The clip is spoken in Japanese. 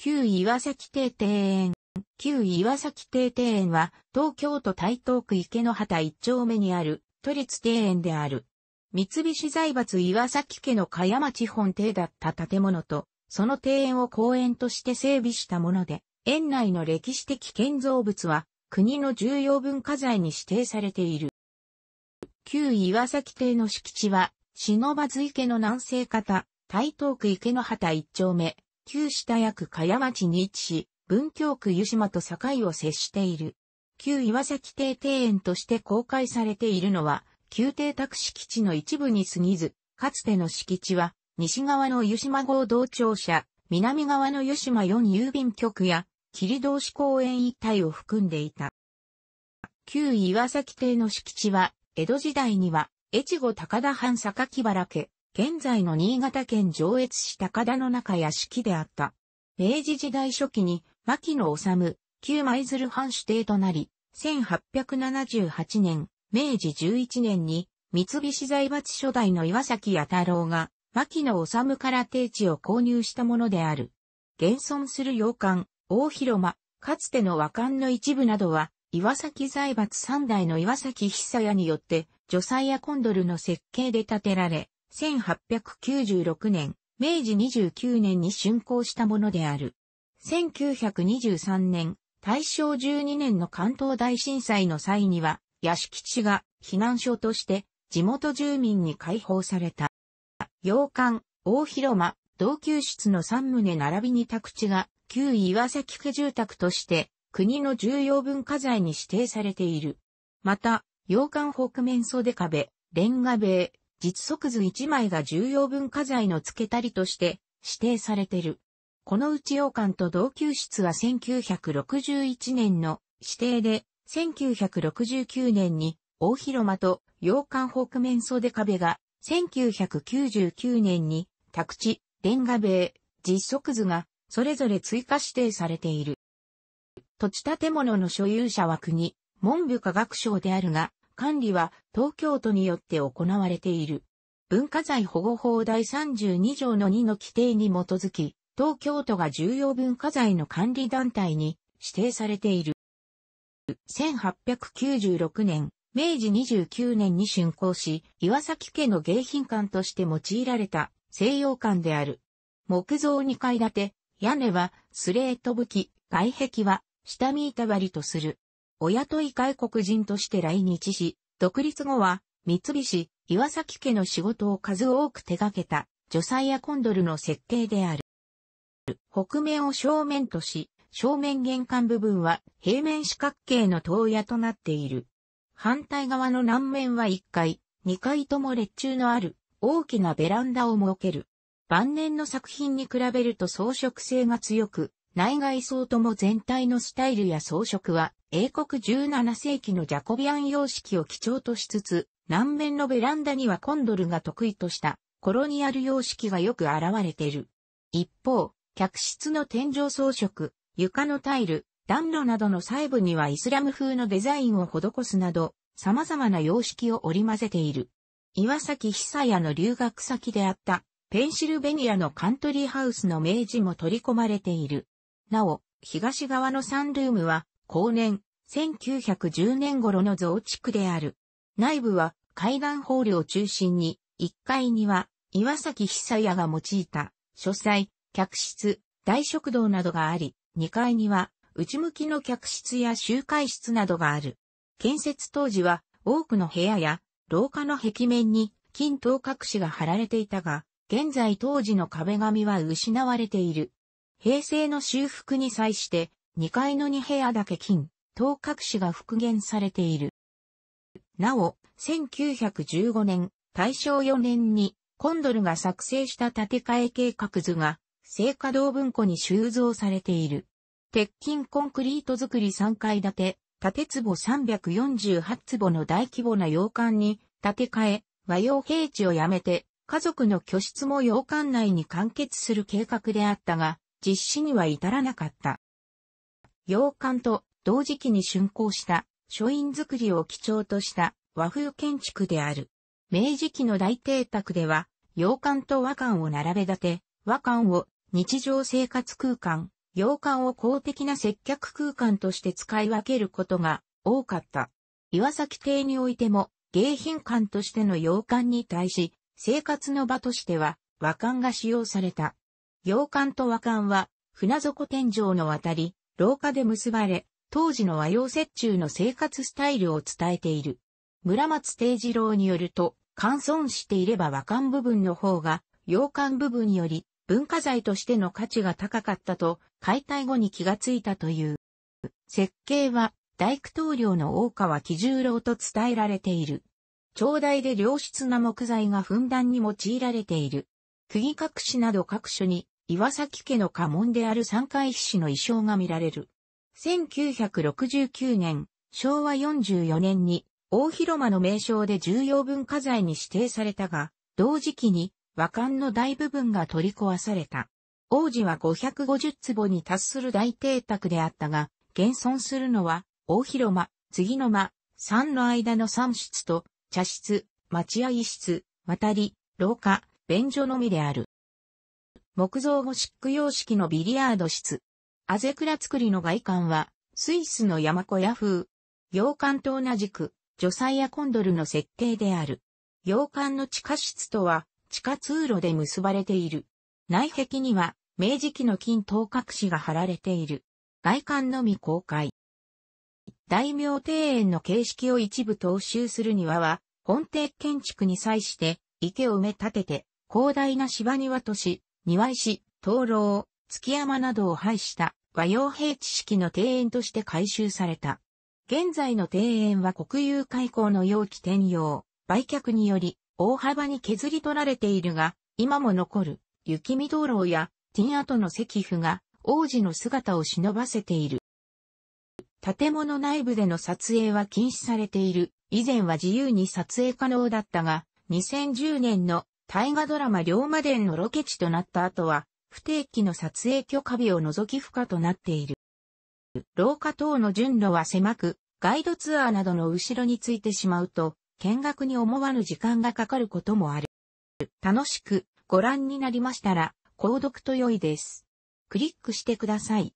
旧岩崎邸庭園。旧岩崎邸庭園は、東京都台東区池の畑一丁目にある、都立庭園である。三菱財閥岩崎家の茅町本邸だった建物と、その庭園を公園として整備したもので、園内の歴史的建造物は、国の重要文化財に指定されている。旧岩崎邸の敷地は、忍ばず池の南西方、台東区池の畑一丁目、旧下役茅町に位置し、文京区湯島と境を接している。旧岩崎邸庭園として公開されているのは、旧邸宅敷地の一部に過ぎず、かつての敷地は、西側の湯島合同庁舎、南側の湯島4郵便局や、霧通し公園一帯を含んでいた。旧岩崎邸の敷地は、江戸時代には、越後高田藩榊原家、現在の新潟県上越市高田の中屋敷であった。明治時代初期に、牧野治、旧舞鶴藩主邸となり、1878年、明治11年に、三菱財閥初代の岩崎弥太郎が、牧野治から定地を購入したものである。現存する洋館、大広間、かつての和館の一部などは、岩崎財閥三代の岩崎久屋によって、除災やコンドルの設計で建てられ、1896年、明治29年に竣工したものである。1923年、大正12年の関東大震災の際には、屋敷地が避難所として地元住民に開放された。洋館、大広間、同級室の3棟並びに宅地が旧岩崎家住宅として国の重要文化財に指定されている。また、洋館北面袖壁、レンガ塀、実測図1枚が重要文化財の付けたりとして指定されている。このうち洋館と同級室は1961年の指定で、1969年に大広間と洋館北面袖壁が、1999年に宅地、レンガ塀、実測図がそれぞれ追加指定されている。土地建物の所有者は国、文部科学省であるが、管理は東京都によって行われている。文化財保護法第32条の2の規定に基づき、東京都が重要文化財の管理団体に指定されている。1896年、明治29年に竣工し、岩崎家の迎賓館として用いられた西洋館である。木造2階建て、屋根はスレート吹き、外壁は下見板張りとする。お雇い外国人として来日し、独立後は、三菱、岩崎家の仕事を数多く手掛けた、女祭やコンドルの設計である。北面を正面とし、正面玄関部分は平面四角形の塔屋となっている。反対側の南面は1階、2階とも列柱のある大きなベランダを設ける。晩年の作品に比べると装飾性が強く、内外装とも全体のスタイルや装飾は英国17世紀のジャコビアン様式を基調としつつ、南面のベランダにはコンドルが得意としたコロニアル様式がよく現れている。一方、客室の天井装飾、床のタイル、暖炉などの細部にはイスラム風のデザインを施すなど、様々な様式を織り交ぜている。岩崎久也の留学先であったペンシルベニアのカントリーハウスの明治も取り込まれている。なお、東側のサンルームは後年、1910年頃の増築である。内部は階段ホールを中心に、1階には岩崎久屋が用いた書斎、客室、大食堂などがあり、2階には内向きの客室や集会室などがある。建設当時は多くの部屋や廊下の壁面に金等隠しが貼られていたが、現在当時の壁紙は失われている。平成の修復に際して2階の2部屋だけ金、等隠しが復元されている。なお、1915年、大正4年に、コンドルが作成した建て替え計画図が、聖火堂文庫に収蔵されている。鉄筋コンクリート造り3階建て、建坪348坪の大規模な洋館に建て替え、和洋平地をやめて、家族の居室も洋館内に完結する計画であったが、実施には至らなかった。洋館と同時期に竣工した書院造りを基調とした和風建築である。明治期の大邸宅では、洋館と和館を並べ立て、和館を日常生活空間、洋館を公的な接客空間として使い分けることが多かった。岩崎邸においても、迎賓館としての洋館に対し、生活の場としては和館が使用された。洋館と和館は、船底天井の渡り、廊下で結ばれ、当時の和洋折衷の生活スタイルを伝えている。村松定次郎によると、乾損していれば和漢部分の方が、洋館部分より文化財としての価値が高かったと解体後に気がついたという。設計は大工棟梁の大川喜十郎と伝えられている。長大で良質な木材がふんだんに用いられている。釘隠しなど各所に岩崎家の家紋である三階筆子の衣装が見られる。1969年、昭和44年に大広間の名称で重要文化財に指定されたが、同時期に和漢の大部分が取り壊された。王子は550坪に達する大邸宅であったが、現存するのは大広間、次の間、三の間の三室と、茶室、待合室、渡り、廊下、便所のみである。木造ゴシック様式のビリヤード室。アゼクラ作りの外観は、スイスの山小屋風。洋館と同じく、女祭やコンドルの設計である。洋館の地下室とは、地下通路で結ばれている。内壁には、明治期の金等角紙が貼られている。外観のみ公開。大名庭園の形式を一部踏襲する庭は、本邸建築に際して、池を埋め立てて、広大な芝庭とし、庭石、灯籠、月山などを廃した和洋平地式の庭園として改修された。現在の庭園は国有開港の容器転用、売却により大幅に削り取られているが、今も残る雪見灯籠やティン跡の石符が王子の姿を忍ばせている。建物内部での撮影は禁止されている。以前は自由に撮影可能だったが、2010年の大河ドラマ龍馬伝のロケ地となった後は、不定期の撮影許可日を除き不可となっている。廊下等の順路は狭く、ガイドツアーなどの後ろについてしまうと、見学に思わぬ時間がかかることもある。楽しくご覧になりましたら、購読と良いです。クリックしてください。